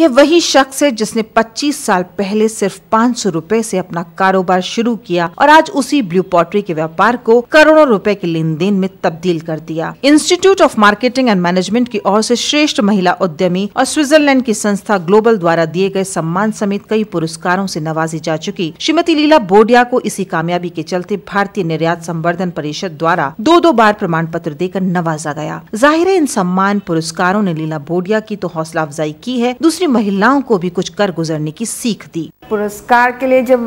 यह वही शख्स है जिसने 25 साल पहले सिर्फ पाँच सौ रूपए ऐसी अपना कारोबार शुरू किया और आज उसी ब्लू पॉटरी के व्यापार को करोड़ों रुपए के लेन देन में तब्दील कर दिया institute of marketing and management की ओर से श्रेष्ठ महिला उद्यमी और स्विट्जरलैंड की संस्था ग्लोबल द्वारा दिए गए सम्मान समेत कई पुरस्कारों ऐसी नवाजी जा चुकी श्रीमती लीला बोडिया को इसी कामयाबी के चलते भारतीय निर्यात संवर्धन परिषद द्वारा दो दो बार प्रमाण पत्र देकर नवाजा गया जाहिर है इन सम्मान पुरस्कारों ने लीला बोडिया की तो हौसला अफजाई की है दूसरी दूसरी महिलाओं को भी कुछ कर गुजरने की सीख दी पुरस्कार के लिए जब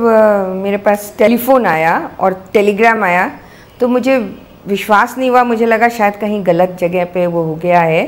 मेरे पास टेलीफोन आया और टेलीग्राम आया तो मुझे विश्वास नहीं हुआ मुझे लगा शायद कहीं गलत जगह पे वो हो गया है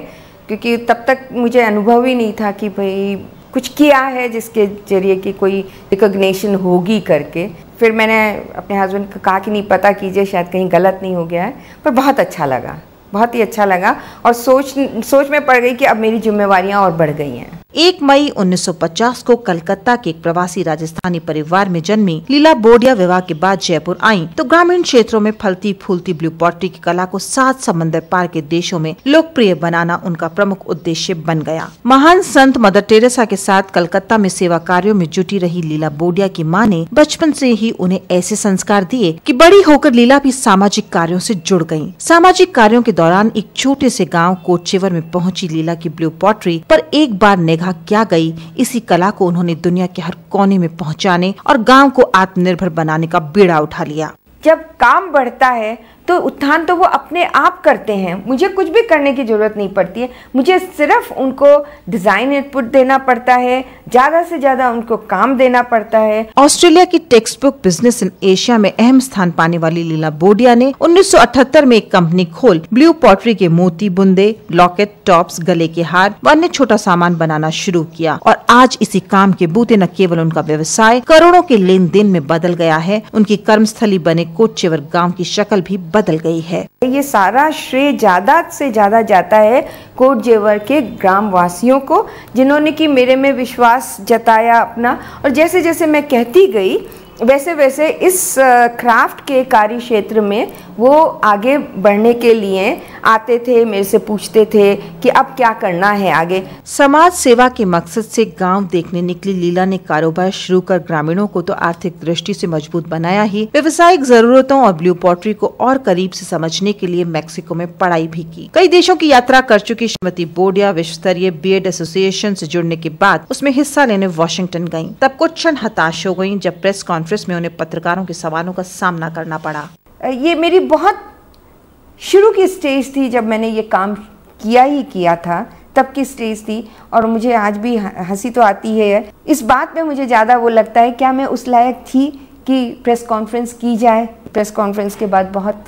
क्योंकि तब तक मुझे अनुभव ही नहीं था कि भाई कुछ किया है जिसके जरिए कि कोई रिकोगनेशन होगी करके फिर मैंने अपने हस्बैंड को कहा कि नहीं पता कीजिए शायद कहीं गलत नहीं हो गया है पर बहुत अच्छा लगा बहुत ही अच्छा लगा और सोच सोच में पड़ गई कि अब मेरी जिम्मेवारियाँ और बढ़ गई हैं एक मई 1950 को कलकत्ता के एक प्रवासी राजस्थानी परिवार में जन्मी लीला बोडिया विवाह के बाद जयपुर आई तो ग्रामीण क्षेत्रों में फलती फूलती ब्लू पॉटरी की कला को सात समंदर पार के देशों में लोकप्रिय बनाना उनका प्रमुख उद्देश्य बन गया महान संत मदर टेरेसा के साथ कलकत्ता में सेवा कार्यो में जुटी रही लीला बोडिया की माँ ने बचपन ऐसी ही उन्हें ऐसे संस्कार दिए की बड़ी होकर लीला भी सामाजिक कार्यो ऐसी जुड़ गयी सामाजिक कार्यो के दौरान एक छोटे से गाँव कोचेवर में पहुँची लीला की ब्लू पॉटरी आरोप एक बार निगाह क्या गई इसी कला को उन्होंने दुनिया के हर कोने में पहुंचाने और गांव को आत्मनिर्भर बनाने का बीड़ा उठा लिया जब काम बढ़ता है तो उत्थान तो वो अपने आप करते हैं मुझे कुछ भी करने की ज़रूरत नहीं पड़ती है मुझे सिर्फ उनको डिज़ाइन इनपुट देना पड़ता है ज़्यादा से ज़्यादा उनको काम देना पड़ता है ऑस्ट्रेलिया की text book business in Asia में अहम स्थान पाने वाली लीला बोडिया ने 1978 में एक कंपनी खोल ब्लू पॉटरी के मोती बुंदे लॉकेट टॉप्स गले के हार व अन्य छोटा सामान बनाना शुरू किया और आज इसी काम के बूते न केवल उनका व्यवसाय करोड़ों के लेन देन में बदल गया है उनकी कर्मस्थली बने कोचेवर गाँव की शक्ल भी बदल बदल गई है ये सारा श्रेय ज़्यादा से ज़्यादा जाता है कोट जेवर के ग्राम वासियों को जिन्होंने कि मेरे में विश्वास जताया अपना और जैसे जैसे मैं कहती गई वैसे वैसे इस क्राफ्ट के कार्य क्षेत्र में वो आगे बढ़ने के लिए आते थे मेरे से पूछते थे कि अब क्या करना है आगे समाज सेवा के मकसद से गांव देखने निकली लीला ने कारोबार शुरू कर ग्रामीणों को तो आर्थिक दृष्टि से मजबूत बनाया ही व्यवसायिक जरूरतों और ब्लू पॉटरी को और करीब से समझने के लिए मैक्सिको में पढ़ाई भी की कई देशों की यात्रा कर चुकी श्रीमती बोडिया विश्व स्तरीय बी एसोसिएशन ऐसी जुड़ने के बाद उसमें हिस्सा लेने वॉशिंगटन गयी तब कुछ क्षण हताश हो गयी जब प्रेस कॉन्फ्रेंस कॉन्फ्रेंस में उन्हें पत्रकारों के सवालों का सामना करना पड़ा ये मेरी बहुत शुरू की स्टेज थी जब मैंने ये काम किया ही किया था तब की स्टेज थी और मुझे आज भी हंसी तो आती है इस बात में मुझे ज़्यादा वो लगता है क्या मैं उस लायक थी कि प्रेस कॉन्फ्रेंस की जाए प्रेस कॉन्फ्रेंस के बाद बहुत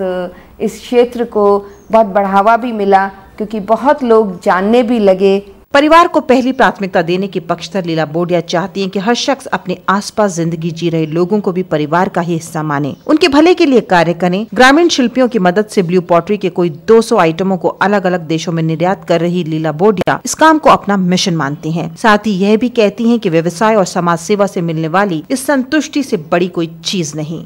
इस क्षेत्र को बहुत बढ़ावा भी मिला क्योंकि बहुत लोग जानने भी लगे परिवार को पहली प्राथमिकता देने पक्ष पक्षधर लीला बोडिया चाहती हैं कि हर शख्स अपने आसपास जिंदगी जी रहे लोगों को भी परिवार का ही हिस्सा माने उनके भले के लिए कार्य करें ग्रामीण शिल्पियों की मदद से ब्लू पॉटरी के कोई 200 आइटमों को अलग अलग देशों में निर्यात कर रही लीला बोडिया इस काम को अपना मिशन मानती है साथ ही यह भी कहती है की व्यवसाय और समाज सेवा ऐसी से मिलने वाली इस संतुष्टि ऐसी बड़ी कोई चीज नहीं